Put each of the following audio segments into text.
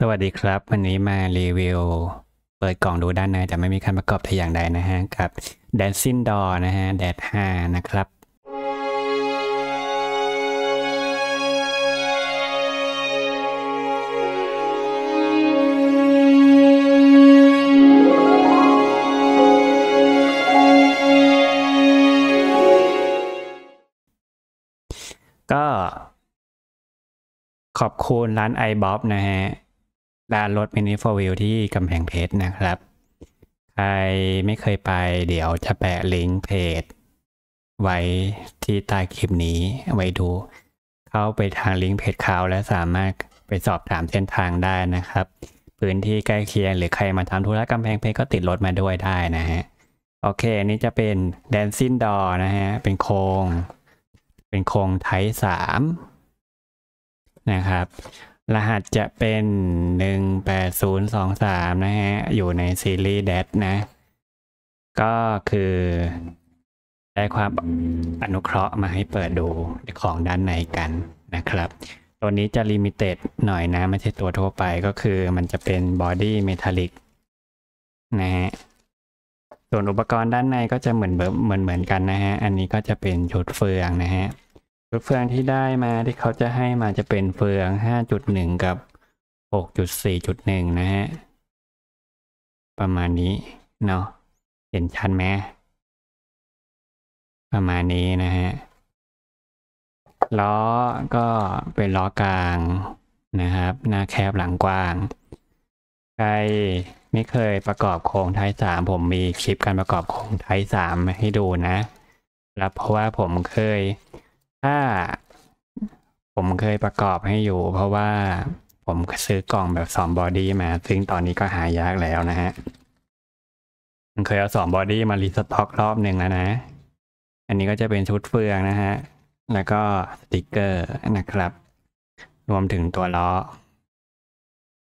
สวัสดีครับ วันนี้มารีวิว เปิดกล่องดูด้านในแต่ไม่มีคันประกอบแต่อย่างใดนะฮะ กับ Dancing Door นะฮะแดดานะครับ ก็ ขอบคุณร้านไอบ๊อบนะฮะลานรถมินิโฟวิลที่กำแพงเพชรนะครับ ใครไม่เคยไปเดี๋ยวจะแปะลิงก์เพจไว้ที่ใต้คลิปนี้ไว้ดู เข้าไปทางลิงก์เพจเขาและสามารถไปสอบถามเส้นทางได้นะครับ พื้นที่ใกล้เคียงหรือใครมาทำธุระกำแพงเพชรก็ติดรถมาด้วยได้นะฮะ โอเค อันนี้จะเป็นแดนซินดอนะฮะ เป็นโครงเป็นโครงไทยสามนะครับรหัสจะเป็น 18023 นะฮะ อยู่ในซีรีส์เดนะ ก็คือ ได้ความอนุเคราะห์มาให้เปิดดูของด้านในกันนะครับตัวนี้จะลิมิเต็ดหน่อยนะไม่ใช่ตัวทั่วไปก็คือมันจะเป็นบอดี้เมทัลลิกนะฮะ ส่วนอุปกรณ์ด้านในก็จะเหมือนเหมือนเหมือนกันนะฮะ อันนี้ก็จะเป็นชุดเฟืองนะฮะเฟืองที่ได้มาที่เขาจะให้มาจะเป็นเฟือง 5.1 กับ 6.4.1 นะฮะ ประมาณนี้เนาะ เห็นชัดไหมประมาณนี้นะฮะ ล้อก็เป็นล้อกลางนะครับ หน้าแคบหลังกว้าง ใครไม่เคยประกอบโครงไทยสามผมมีคลิปการประกอบโครงไทยสามให้ดูนะแล้วเพราะว่าผมเคยถ้าผมเคยประกอบให้อยู่เพราะว่าผมซื้อกล่องแบบสองบอดี้มาซึ่งตอนนี้ก็หายากแล้วนะฮะมันเคยเอาสองบอดี้มารีสต็อกรอบหนึ่งแล้วนะ อันนี้ก็จะเป็นชุดเฟืองนะฮะ แล้วก็สติกเกอร์นะครับ รวมถึงตัวล้อ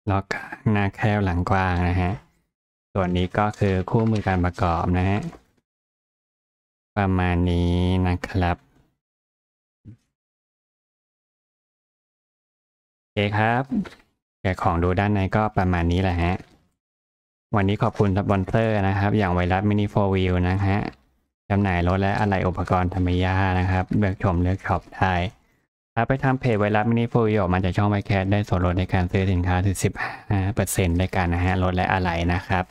ล็อกหน้าแคบหลังกว้างนะฮะ ส่วนนี้ก็คือคู่มือการประกอบนะฮะ ประมาณนี้นะครับเคครับ แกะของดูด้านในก็ประมาณนี้แหละฮะ วันนี้ขอบคุณสปอนเซอร์นะครับ อย่างไวรัสมินิโฟวิลนะฮะจำหน่ายรถและอะไหล่อุปกรณ์ธรรมยานะครับเลือกชมเลือกช็อปได้ถ้าไปทำเพจไวรัสมินิโฟวิลออกมาจากช่องไวแคสได้ส่วนลดในการซื้อสินค้าถึงสิบห้าเปอร์เซ็นต์ด้วยกันนะฮะ รถและอะไหล่นะครับ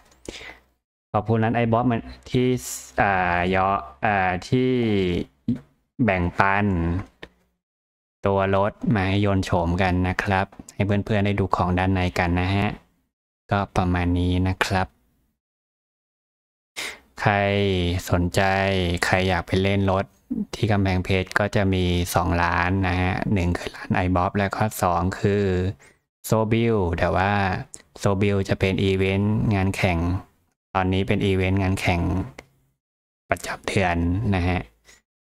ขอบคุณนั้นไอ้บมอนที่อ่ายออ่าที่แบ่งปันตัวรถมาให้ยนโฉมกันนะครับ ให้เพื่อนๆได้ดูของด้านในกันนะฮะ ก็ประมาณนี้นะครับ ใครสนใจ ใครอยากไปเล่นรถที่กำแพงเพชรก็จะมี2ร้านนะฮะหนึ่งคือร้านไอบ๊อบแล้วก็ 2 คือโซบิลแต่ว่าโซบิลจะเป็นอีเวนต์งานแข่ง ตอนนี้เป็นอีเวนต์งานแข่งประจำเทือนนะฮะ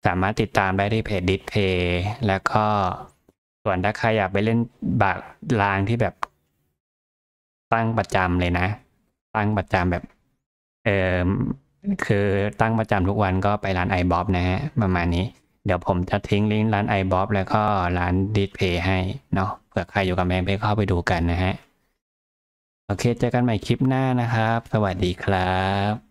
สามารถติดตามได้ที่เพจดิสเพย์แล้วก็ส่วนถ้าใครอยากไปเล่นบากลางที่แบบ ตั้งประจำเลยนะ ตั้งประจำแบบ เออคือตั้งประจำทุกวันก็ไปร้าน i b o บนะฮะประมาณนี้ เดี๋ยวผมจะทิ้งลิงก์ร้าน i b o บแล้วก็ร้านดิสเพย์ให้ เนาะเผื่อใครอยู่กับแมงเพย์เข้าไปดูกันนะฮะ โอเคเจอกันใหม่คลิปหน้านะครับ สวัสดีครับ